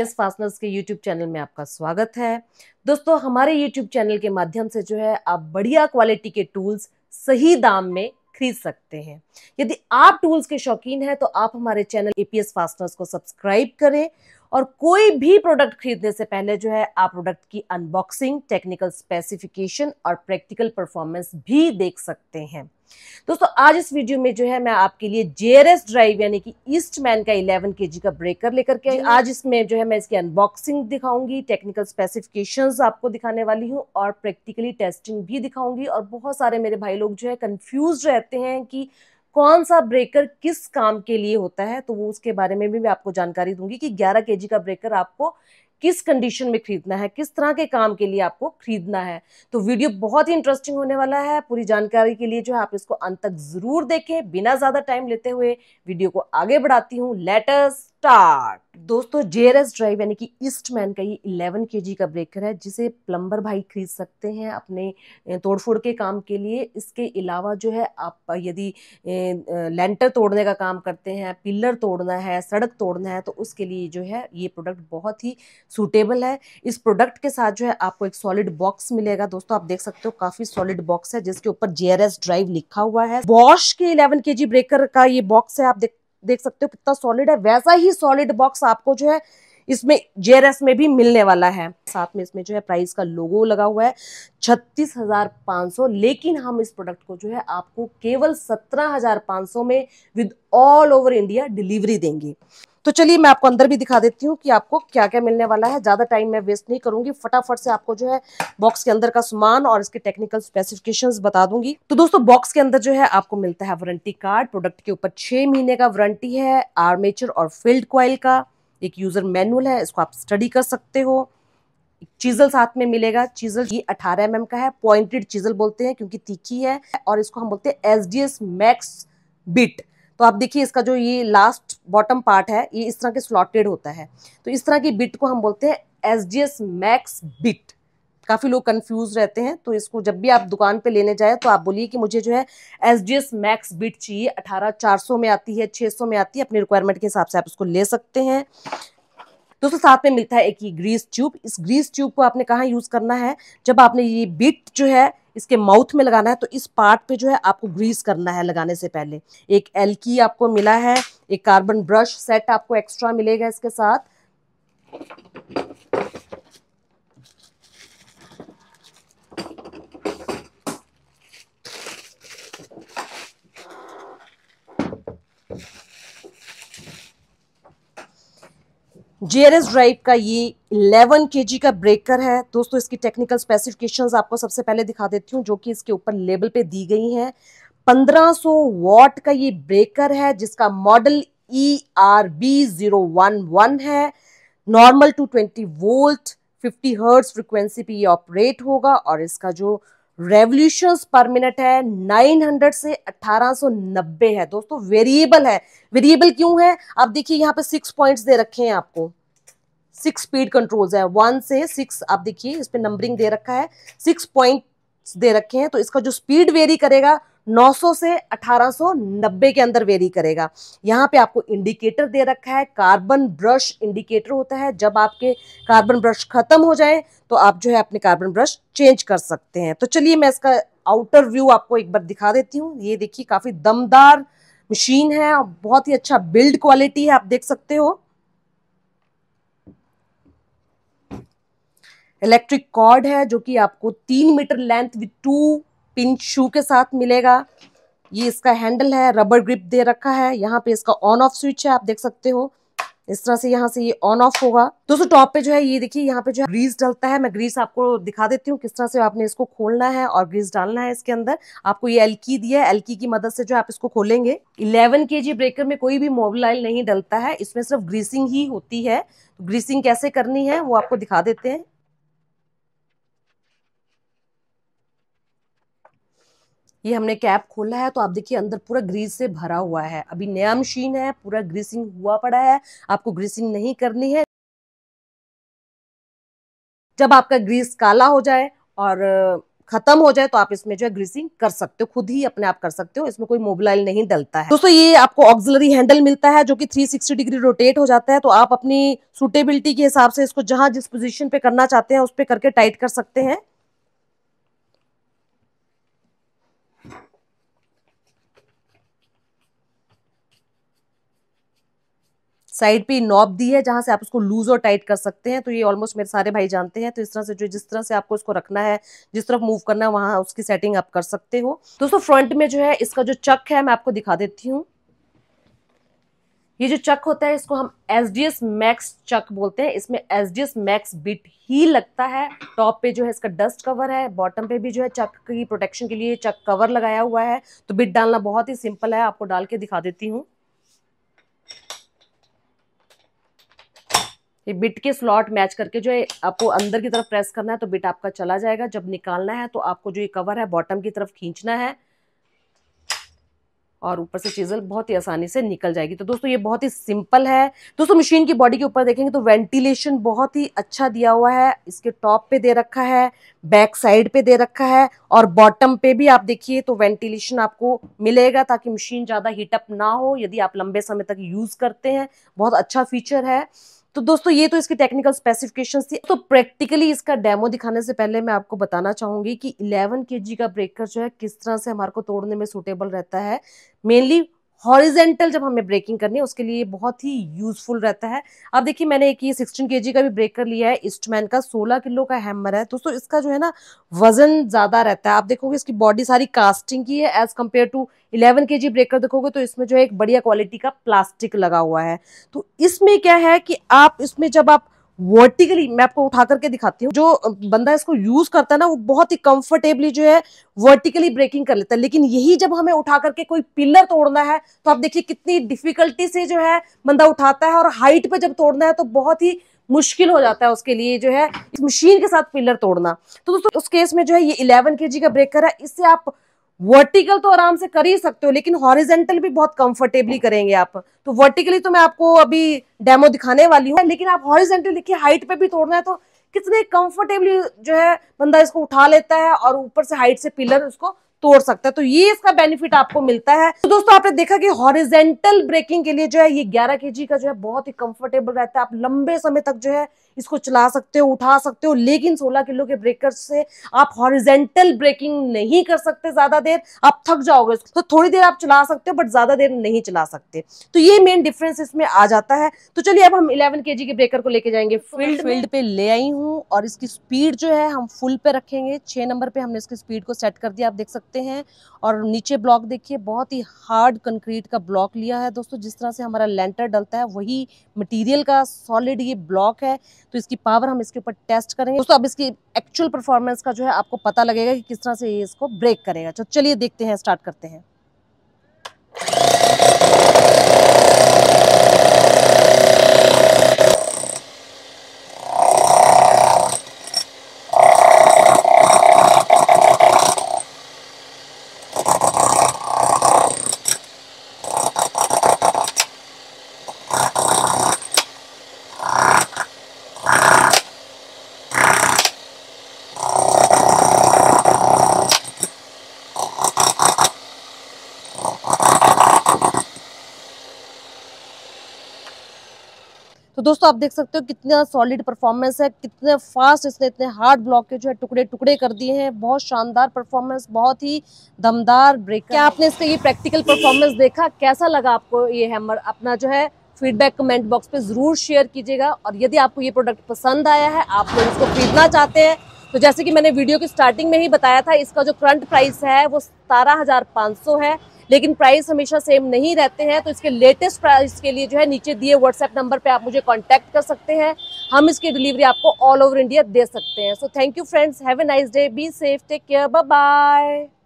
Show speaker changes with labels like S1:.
S1: S fasteners के YouTube channel में आपका स्वागत है दोस्तों हमारे यूट्यूब चैनल के माध्यम से जो है आप बढ़िया क्वालिटी के टूल्स सही दाम में खरीद सकते हैं यदि आप टूल्स के शौकीन हैं तो आप हमारे channel A P S fasteners को सब्सक्राइब करें और कोई भी प्रोडक्ट खरीदने से पहले जो है आप प्रोडक्ट की अनबॉक्सिंग टेक्निकल स्पेसिफिकेशन और प्रैक्टिकल परफॉर्मेंस भी देख सकते हैं दोस्तों आज इस वीडियो में जो है मैं आपके लिए जेआरएस ड्राइव यानी कि ईस्ट मैन का इलेवन के का ब्रेकर लेकर के आज इसमें जो है मैं इसकी अनबॉक्सिंग दिखाऊंगी टेक्निकल स्पेसिफिकेशन आपको दिखाने वाली हूँ और प्रैक्टिकली टेस्टिंग भी दिखाऊंगी और बहुत सारे मेरे भाई लोग जो है कन्फ्यूज रहते हैं कि कौन सा ब्रेकर किस काम के लिए होता है तो वो उसके बारे में भी मैं आपको जानकारी दूंगी कि 11 के का ब्रेकर आपको किस कंडीशन में खरीदना है किस तरह के काम के लिए आपको खरीदना है तो वीडियो बहुत ही इंटरेस्टिंग होने वाला है पूरी जानकारी के लिए जो है आप इसको अंत तक ज़रूर देखें बिना ज़्यादा टाइम लेते हुए वीडियो को आगे बढ़ाती हूँ लेटर्स स्टार्ट दोस्तों जेआरएस ड्राइव यानी कि ईस्टमैन का ये 11 के का ब्रेकर है जिसे प्लम्बर भाई खरीद सकते हैं अपने तोड़फोड़ के काम के लिए इसके अलावा जो है आप यदि लेंटर तोड़ने का काम करते हैं पिलर तोड़ना है सड़क तोड़ना है तो उसके लिए जो है ये प्रोडक्ट बहुत ही सूटेबल है इस प्रोडक्ट के साथ जो है आपको एक सॉलिड बॉक्स मिलेगा दोस्तों आप देख सकते हो काफ़ी सॉलिड बॉक्स है जिसके ऊपर जे ड्राइव लिखा हुआ है बॉश के इलेवन के ब्रेकर का ये बॉक्स है आप देख देख सकते हो कितना सॉलिड है वैसा ही सॉलिड बॉक्स आपको जो है इसमें जेआरएस में भी मिलने वाला है साथ में इसमें जो है प्राइस का लोगो लगा हुआ है छत्तीस हजार पाँच सौ लेकिन हम इस प्रोडक्ट को जो है आपको केवल सत्रह हजार पाँच सौ में with all over India delivery देंगे तो चलिए मैं आपको अंदर भी दिखा देती हूँ कि आपको क्या क्या मिलने वाला है ज़्यादा टाइम मैं वेस्ट नहीं करूंगी फटाफट से आपको जो है बॉक्स के अंदर का सामान और इसके टेक्निकल स्पेसिफिकेशंस बता दूंगी तो दोस्तों बॉक्स के अंदर जो है आपको मिलता है वारंटी कार्ड प्रोडक्ट के ऊपर छह महीने का वारंटी है आर्मेचर और फील्ड क्वाइल का एक यूज़र मैनुअल है इसको आप स्टडी कर सकते हो चीजल साथ में मिलेगा चीजल ये अठारह एम mm का है पॉइंटेड चीजल बोलते हैं क्योंकि तीखी है और इसको हम बोलते हैं S D S max bit तो आप देखिए इसका जो ये लास्ट बॉटम पार्ट है ये इस तरह के स्लॉटेड होता है तो इस तरह की बिट को हम बोलते हैं S D S max bit काफ़ी लोग कंफ्यूज रहते हैं तो इसको जब भी आप दुकान पे लेने जाए तो आप बोलिए कि मुझे जो है S D S max bit चाहिए अठारह चार सौ में आती है छः सौ में आती है अपनी रिक्वायरमेंट के हिसाब से आप इसको ले सकते हैं दोस्तों साथ में मिलता है एक ये ग्रीस ट्यूब इस ग्रीस ट्यूब को आपने कहाँ यूज़ करना है जब आपने ये बिट जो है इसके माउथ में लगाना है तो इस पार्ट पे जो है आपको ग्रीस करना है लगाने से पहले एक एल की आपको मिला है एक कार्बन ब्रश सेट आपको एक्स्ट्रा मिलेगा इसके साथ जे ड्राइव का ये इलेवन के का ब्रेकर है दोस्तों इसकी टेक्निकल स्पेसिफिकेशंस आपको सबसे पहले दिखा देती हूँ जो कि इसके ऊपर लेबल पे दी गई हैं 1500 वॉट का ये ब्रेकर है जिसका model E R B zero one one है normal two twenty volt fifty hertz frequency पे ये ऑपरेट होगा और इसका जो रेवल्यूशन पर मिनट है 900 से 1890 है दोस्तों वेरिएबल है वेरिएबल क्यों है आप देखिए यहाँ पे सिक्स पॉइंट्स दे रखे हैं आपको सिक्स स्पीड कंट्रोल्स है वन से सिक्स आप देखिए इस पर नंबरिंग दे रखा है सिक्स पॉइंट दे रखे हैं तो इसका जो स्पीड वेरी करेगा 900 से 1890 के अंदर वेरी करेगा यहाँ पे आपको इंडिकेटर दे रखा है कार्बन ब्रश इंडिकेटर होता है जब आपके कार्बन ब्रश खत्म हो जाए तो आप जो है अपने कार्बन ब्रश चेंज कर सकते हैं तो चलिए मैं इसका आउटर व्यू आपको एक बार दिखा देती हूँ ये देखिए काफ़ी दमदार मशीन है और बहुत ही अच्छा बिल्ड क्वालिटी है आप देख सकते हो इलेक्ट्रिक कॉर्ड है जो कि आपको तीन metre length with two pin shoe के साथ मिलेगा ये इसका हैंडल है रबर ग्रिप दे रखा है यहाँ पे इसका ऑन ऑफ स्विच है आप देख सकते हो इस तरह से यहाँ से ये ऑन ऑफ होगा दोस्तों टॉप पे जो है ये देखिए यहाँ पे जो है ग्रीस डलता है मैं ग्रीस आपको दिखा देती हूँ किस तरह से आपने इसको खोलना है और ग्रीस डालना है इसके अंदर आपको ये एलकी दिया है एलकी की मदद से जो आप इसको खोलेंगे 11 के ब्रेकर में कोई भी मोबिल नहीं डलता है इसमें सिर्फ ग्रीसिंग ही होती है ग्रीसिंग तो कैसे करनी है वो आपको दिखा देते हैं ये हमने कैप खोला है तो आप देखिए अंदर पूरा ग्रीस से भरा हुआ है अभी नया मशीन है पूरा ग्रीसिंग हुआ पड़ा है आपको ग्रीसिंग नहीं करनी है जब आपका ग्रीस काला हो जाए और खत्म हो जाए तो आप इसमें जो है ग्रीसिंग कर सकते हो खुद ही अपने आप कर सकते हो इसमें कोई मोबाइल नहीं डलता है दोस्तों ये आपको ऑक्सिलरी हैंडल मिलता है जो कि 360 डिग्री रोटेट हो जाता है तो आप अपनी सुटेबिलिटी के हिसाब से इसको जहां जिस पोजीशन पे करना चाहते हैं उस पर करके टाइट कर सकते हैं साइड पे नॉब दी है जहां से आप उसको लूज और टाइट कर सकते हैं तो ये ऑलमोस्ट मेरे सारे भाई जानते हैं तो इस तरह से जो जिस तरह से आपको इसको रखना है जिस तरफ मूव करना है वहां उसकी सेटिंग आप कर सकते हो दोस्तों फ्रंट में जो है इसका जो चक है मैं आपको दिखा देती हूँ ये जो चक होता है इसको हम S D S max chuck बोलते हैं इसमें S D S max bit ही लगता है टॉप पे जो है इसका डस्ट कवर है बॉटम पे भी जो है चक की प्रोटेक्शन के लिए चक कवर लगाया हुआ है तो बिट डालना बहुत ही सिंपल है आपको डाल के दिखा देती हूँ ये बिट के स्लॉट मैच करके जो है आपको अंदर की तरफ प्रेस करना है तो बिट आपका चला जाएगा जब निकालना है तो आपको जो ये कवर है बॉटम की तरफ खींचना है और ऊपर से चीज़ल बहुत ही आसानी से निकल जाएगी तो दोस्तों ये बहुत ही सिंपल है दोस्तों मशीन की बॉडी के ऊपर देखेंगे तो वेंटिलेशन बहुत ही अच्छा दिया हुआ है इसके टॉप पे दे रखा है बैक साइड पे दे रखा है और बॉटम पे भी आप देखिए तो वेंटिलेशन आपको मिलेगा ताकि मशीन ज़्यादा हीटअप ना हो यदि आप लंबे समय तक यूज़ करते हैं बहुत अच्छा फीचर है तो दोस्तों ये तो इसकी टेक्निकल स्पेसिफिकेशन थी तो प्रैक्टिकली इसका डेमो दिखाने से पहले मैं आपको बताना चाहूंगी कि 11 के का ब्रेकर जो है किस तरह से हमारे को तोड़ने में सुटेबल रहता है मेनली हॉरिजेंटल जब हमें ब्रेकिंग करनी है उसके लिए बहुत ही यूजफुल रहता है अब देखिए मैंने एक ये 16 के का भी ब्रेकर लिया है ईस्टमैन का 16 किलो का हैमर है दोस्तों इसका जो है ना वजन ज़्यादा रहता है आप देखोगे इसकी बॉडी सारी कास्टिंग की है एज़ कम्पेयर टू 11 के ब्रेकर देखोगे तो इसमें जो है एक बढ़िया क्वालिटी का प्लास्टिक लगा हुआ है तो इसमें क्या है कि आप इसमें जब आप वर्टिकली मैं आपको उठा करके दिखाती हूँ जो बंदा इसको यूज करता है ना वो बहुत ही कंफर्टेबली जो है वर्टिकली ब्रेकिंग कर लेता है लेकिन यही जब हमें उठा करके कोई पिलर तोड़ना है तो आप देखिए कितनी डिफिकल्टी से जो है बंदा उठाता है और हाइट पे जब तोड़ना है तो बहुत ही मुश्किल हो जाता है उसके लिए जो है इस मशीन के साथ पिलर तोड़ना तो दोस्तों उस केस में जो है ये इलेवन के का ब्रेकर है इससे आप वर्टिकल तो आराम से कर ही सकते हो लेकिन हॉरिजेंटल भी बहुत कंफर्टेबली करेंगे आप तो वर्टिकली तो मैं आपको अभी डेमो दिखाने वाली हूँ लेकिन आप हॉरिजेंटल देखिए हाइट पे भी तोड़ना है तो कितने कंफर्टेबली जो है बंदा इसको उठा लेता है और ऊपर से हाइट से पिलर उसको तोड़ सकता है तो ये इसका बेनिफिट आपको मिलता है तो दोस्तों आपने देखा कि हॉरिजेंटल ब्रेकिंग के लिए जो है ये 11 केजी का जो है बहुत ही कंफर्टेबल रहता है आप लंबे समय तक जो है इसको चला सकते हो उठा सकते हो लेकिन सोलह किलो के ब्रेकर से आप हॉरिजेंटल ब्रेकिंग नहीं कर सकते ज्यादा देर आप थक जाओगे तो थोड़ी देर आप चला सकते हो बट ज्यादा देर नहीं चला सकते तो ये मेन डिफरेंस इसमें आ जाता है तो चलिए अब हम इलेवन के के ब्रेकर को लेके जाएंगे फील्ड तो फील्ड पे ले आई हूँ और इसकी स्पीड जो है हम फुल पे रखेंगे छह नंबर पे हमने इसकी स्पीड को सेट कर दिया आप देख सकते हैं और नीचे ब्लॉक देखिए बहुत ही हार्ड कंक्रीट का ब्लॉक लिया है दोस्तों जिस तरह से हमारा लेंटर डलता है वही मटेरियल का सॉलिड ये ब्लॉक है तो इसकी पावर हम इसके ऊपर टेस्ट करेंगे दोस्तों अब इसकी एक्चुअल परफॉर्मेंस का जो है आपको पता लगेगा कि किस तरह से ये इसको ब्रेक करेगा तो चलिए देखते हैं स्टार्ट करते हैं तो दोस्तों आप देख सकते हो कितना सॉलिड परफॉर्मेंस है कितने फास्ट इसने इतने हार्ड ब्लॉक के जो है टुकड़े टुकड़े कर दिए हैं बहुत शानदार परफॉर्मेंस बहुत ही दमदार ब्रेक क्या आपने इसके ये प्रैक्टिकल परफॉर्मेंस देखा कैसा लगा आपको ये हैमर अपना जो है फीडबैक कमेंट बॉक्स पे ज़रूर शेयर कीजिएगा और यदि आपको ये प्रोडक्ट पसंद आया है आप लोग इसको खरीदना चाहते हैं तो जैसे कि मैंने वीडियो की स्टार्टिंग में ही बताया था इसका जो करंट प्राइस है वो सतारह है लेकिन प्राइस हमेशा सेम नहीं रहते हैं तो इसके लेटेस्ट प्राइस के लिए जो है नीचे दिए व्हाट्सएप नंबर पर आप मुझे कॉन्टैक्ट कर सकते हैं हम इसकी डिलीवरी आपको ऑल ओवर इंडिया दे सकते हैं so thank you friends have a nice day be safe take care bye